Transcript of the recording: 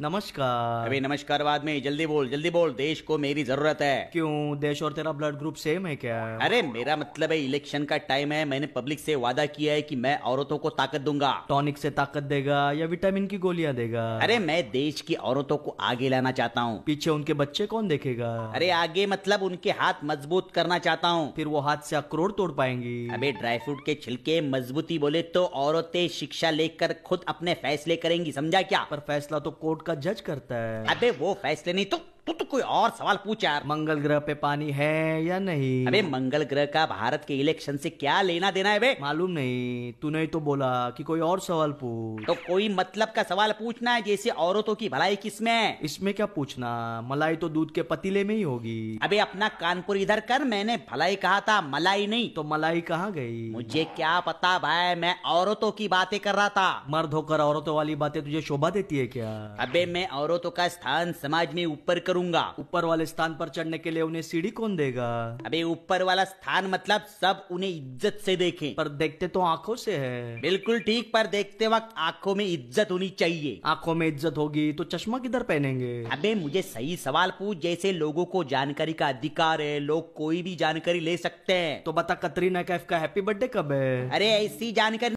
नमस्कार अभी नमस्कार बाद में जल्दी बोल जल्दी बोल देश को मेरी जरूरत है क्यों देश और तेरा ब्लड ग्रुप सेम है क्या अरे मेरा मतलब है इलेक्शन का टाइम है मैंने पब्लिक से वादा किया है कि मैं औरतों को ताकत दूंगा टॉनिक से ताकत देगा या विटामिन की गोलियां देगा अरे मैं देश की औरतों को आगे लाना चाहता हूँ पीछे उनके बच्चे कौन देखेगा अरे आगे मतलब उनके हाथ मजबूत करना चाहता हूँ फिर वो हाथ से अक्रोर तोड़ पाएंगी अभी ड्राई फ्रूट के छिलके मजबूती बोले तो औरतें शिक्षा लेकर खुद अपने फैसले करेंगी समझा क्या पर फैसला तो कोर्ट का जज करता है अबे वो फैसले नहीं तो तू तो कोई और सवाल पूछ यार मंगल ग्रह पे पानी है या नहीं अबे मंगल ग्रह का भारत के इलेक्शन से क्या लेना देना है बे मालूम नहीं तू नहीं तो बोला कि कोई और सवाल पूछ तो कोई मतलब का सवाल पूछना है जैसे औरतों की भलाई किसमें है इसमें क्या पूछना मलाई तो दूध के पतीले में ही होगी अबे अपना कानपुर इधर कर मैंने भलाई कहा था मलाई नहीं तो मलाई कहाँ गई मुझे क्या पता भाई मैं औरतों की बातें कर रहा था मर्द होकर औरतों वाली बातें तुझे शोभा देती है क्या अबे मैं औरतों का स्थान समाज में ऊपर कर करूंगा ऊपर वाले स्थान पर चढ़ने के लिए उन्हें सीढ़ी कौन देगा अबे ऊपर वाला स्थान मतलब सब उन्हें इज्जत से देखें पर देखते तो आंखों से है बिल्कुल ठीक पर देखते वक्त आंखों में इज्जत होनी चाहिए आंखों में इज्जत होगी तो चश्मा किधर पहनेंगे अबे मुझे सही सवाल पूछ जैसे लोगों को जानकारी का अधिकार है लोग कोई भी जानकारी ले सकते हैं तो बता कतरीना कैफ का हैप्पी बर्थडे कब है अरे ऐसी जानकारी